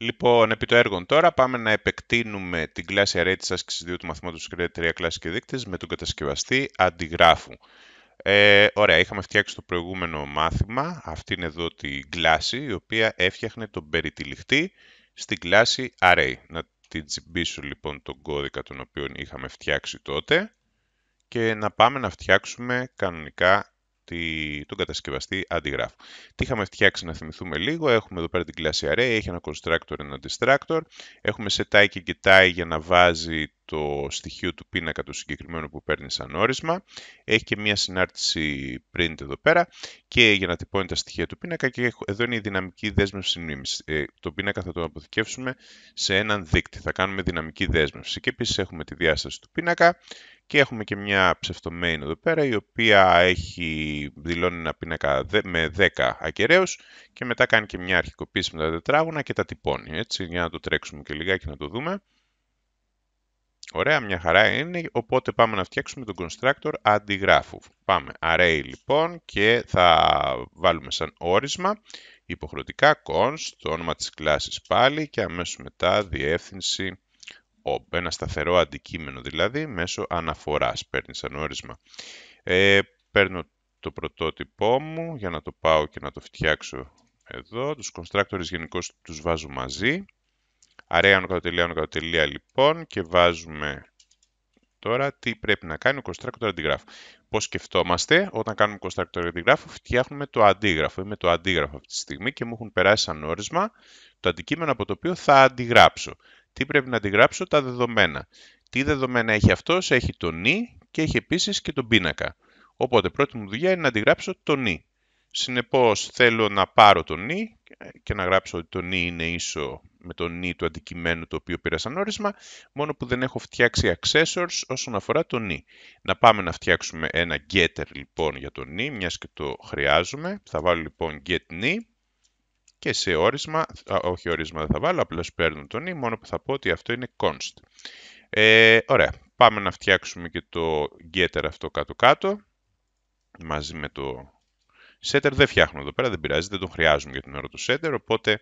Λοιπόν, επί το έργο τώρα πάμε να επεκτείνουμε την κλάση της άσκηση 2 του μαθήματος συγκριτήρια κλάση και δείκτες με τον κατασκευαστή αντιγράφου. Ε, ωραία, είχαμε φτιάξει το προηγούμενο μάθημα, αυτή εδώ την κλάση, η οποία έφτιαχνε τον περιτυλιχτή στην κλάση array. Να την τσιμπήσω λοιπόν τον κώδικα τον οποίο είχαμε φτιάξει τότε και να πάμε να φτιάξουμε κανονικά τη, τον κατασκευαστή Antigraph. Τι είχαμε φτιάξει να θυμηθούμε λίγο, έχουμε εδώ πέρα την κλάση Array, έχει ένα constructor, ένα destructor, έχουμε seti και κοιτάει για να βάζει το στοιχείο του πίνακα του συγκεκριμένου που παίρνει σαν όρισμα. Έχει και μία συνάρτηση print εδώ πέρα και για να τυπώνει τα στοιχεία του πίνακα και εδώ είναι η δυναμική δέσμευση μνήμης. Ε, τον πίνακα θα τον αποθηκεύσουμε σε έναν δείκτη, θα κάνουμε δυναμική δέσμευση και επίσης έχουμε τη διάσταση του πίνακα και έχουμε και μια ψευτομένη εδώ πέρα η οποία έχει, δηλώνει ένα πίνακα με 10 ακεραίους και μετά κάνει και μια αρχικοποίηση με τα τετράγωνα και τα τυπώνει έτσι για να το τρέξουμε και λιγάκι να το δούμε. Ωραία, μια χαρά είναι, οπότε πάμε να φτιάξουμε τον constructor αντιγράφου. Πάμε array λοιπόν και θα βάλουμε σαν όρισμα υποχρεωτικά const, το όνομα της κλάσης πάλι και αμέσως μετά διεύθυνση ob, ένα σταθερό αντικείμενο δηλαδή μέσω αναφοράς παίρνει σαν όρισμα. Ε, παίρνω το πρωτότυπό μου για να το πάω και να το φτιάξω εδώ. Τους constructors γενικώς τους βάζω μαζί Αρέα νοκατοτελεία νοκατοτελεία λοιπόν και βάζουμε τώρα τι πρέπει να κάνει ο Constructor αντιγράφου. Πώς σκεφτόμαστε, όταν κάνουμε Constructor αντιγράφου φτιάχνουμε το αντίγραφο. Είμαι το αντίγραφο αυτή τη στιγμή και μου έχουν περάσει σαν όρισμα το αντικείμενο από το οποίο θα αντιγράψω. Τι πρέπει να αντιγράψω, τα δεδομένα. Τι δεδομένα έχει αυτός, έχει το νη και έχει επίσης και τον πίνακα. Οπότε πρώτη μου δουλειά είναι να αντιγράψω το νη. Συνεπώς θέλω να πάρω το νη και να γράψω ότι το νη είναι ίσο με το νη του αντικειμένου το οποίο πήρα σαν όρισμα, μόνο που δεν έχω φτιάξει accessors όσον αφορά το νη. Να πάμε να φτιάξουμε ένα getter λοιπόν για το νη, μιας και το χρειάζομαι. Θα βάλω λοιπόν get νη και σε όρισμα, όχι όρισμα δεν θα βάλω, απλώς παίρνω το νη, μόνο που θα πω ότι αυτό είναι const. Ε, ωραία, πάμε να φτιάξουμε και το getter αυτό κάτω-κάτω, μαζί με το Σέτερ δεν φτιάχνω εδώ πέρα, δεν πειράζει, δεν τον χρειάζομαι για την ώρα του setter, οπότε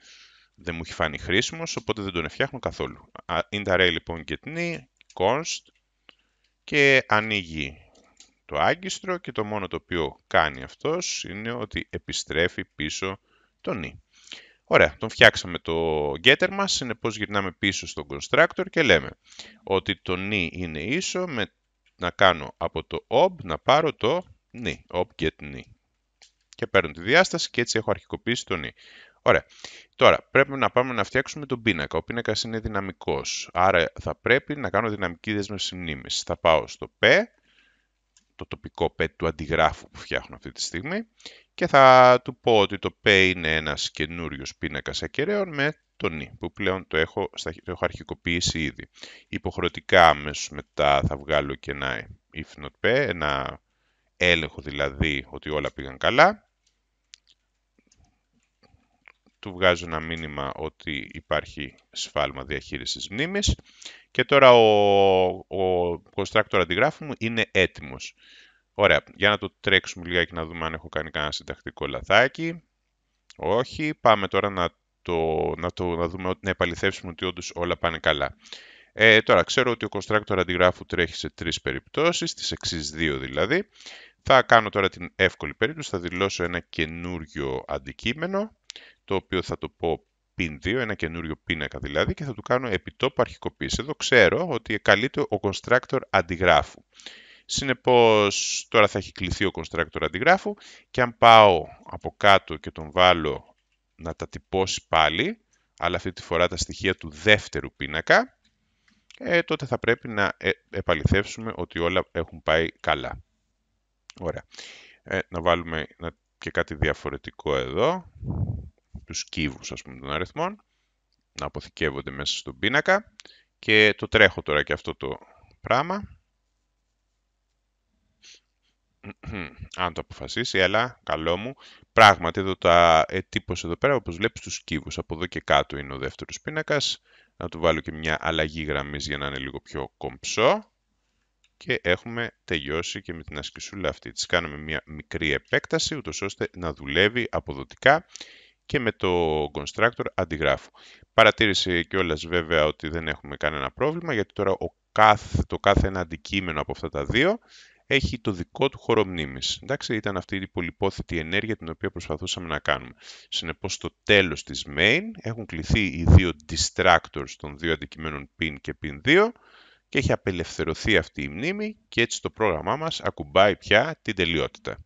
δεν μου έχει φάνει χρήσιμος, οπότε δεν τον φτιάχνω καθόλου. Int array λοιπόν get knee, const και ανοίγει το άγκιστρο και το μόνο το οποίο κάνει αυτός είναι ότι επιστρέφει πίσω το knee. Ωραία, τον φτιάξαμε το getter μας, συνεπώς γυρνάμε πίσω στον constructor και λέμε ότι το knee είναι ίσο με να κάνω από το ob να πάρω το knee, ob get knee και παίρνω τη διάσταση και έτσι έχω αρχικοποιήσει τον Ι. Ωραία. Τώρα, πρέπει να πάμε να φτιάξουμε τον πίνακα. Ο πίνακας είναι δυναμικός. Άρα θα πρέπει να κάνω δυναμική δέσμευση μνήμης. Θα πάω στο P, το τοπικό P του αντιγράφου που φτιάχνω αυτή τη στιγμή, και θα του πω ότι το P είναι ένας καινούριος πίνακας ακεραίων με τον Ι, που πλέον το έχω, το έχω αρχικοποιήσει ήδη. Υποχρεωτικά αμέσως μετά θα βγάλω και ένα if not P, ένα έλεγχο δηλαδή ότι όλα πήγαν καλά του βγάζω ένα μήνυμα ότι υπάρχει σφάλμα διαχείρισης μνήμης και τώρα ο, ο constructor αντιγράφου μου είναι έτοιμος. Ωραία, για να το τρέξουμε λιγάκι να δούμε αν έχω κάνει κανένα συντακτικό λαθάκι. Όχι, πάμε τώρα να, το, να, το, να δούμε, να επαληθεύσουμε ότι όντως όλα πάνε καλά. Ε, τώρα, ξέρω ότι ο constructor αντιγράφου τρέχει σε τρεις περιπτώσεις, τις εξής δύο δηλαδή. Θα κάνω τώρα την εύκολη περίπτωση, θα δηλώσω ένα καινούριο αντικείμενο το οποίο θα το πω pin 2, ένα καινούριο πίνακα δηλαδή, και θα του κάνω επιτόπου αρχικοποίηση. Εδώ ξέρω ότι καλείται ο constructor αντιγράφου. Συνεπώς, τώρα θα έχει κληθεί ο constructor αντιγράφου και αν πάω από κάτω και τον βάλω να τα τυπώσει πάλι, αλλά αυτή τη φορά τα στοιχεία του δεύτερου πίνακα, ε, τότε θα πρέπει να ε, επαληθεύσουμε ότι όλα έχουν πάει καλά. Ωραία. Ε, να βάλουμε και κάτι διαφορετικό εδώ τους κύβους ας πούμε, των αριθμών να αποθηκεύονται μέσα στον πίνακα και το τρέχω τώρα και αυτό το πράγμα αν το αποφασίσει, αλλά καλό μου. Πράγματι, εδώ τα ετύπωσε εδώ πέρα, όπως βλέπεις τους κύβους. Από εδώ και κάτω είναι ο δεύτερος πίνακας. Να του βάλω και μια αλλαγή γραμμής για να είναι λίγο πιο κομψό. Και έχουμε τελειώσει και με την ασκησούλα αυτή. Της κάνουμε μια μικρή επέκταση, ούτως ώστε να δουλεύει αποδοτικά και με το constructor αντιγράφω. Παρατήρησε κιόλας βέβαια ότι δεν έχουμε κανένα πρόβλημα γιατί τώρα ο κάθε, το κάθε ένα αντικείμενο από αυτά τα δύο έχει το δικό του χώρο μνήμης. Εντάξει, ήταν αυτή η πολυπόθητη ενέργεια την οποία προσπαθούσαμε να κάνουμε. Συνεπώς, στο τέλος της main έχουν κληθεί οι δύο distractors των δύο αντικειμένων pin και pin 2 και έχει απελευθερωθεί αυτή η μνήμη και έτσι το πρόγραμμά μας ακουμπάει πια την τελειότητα.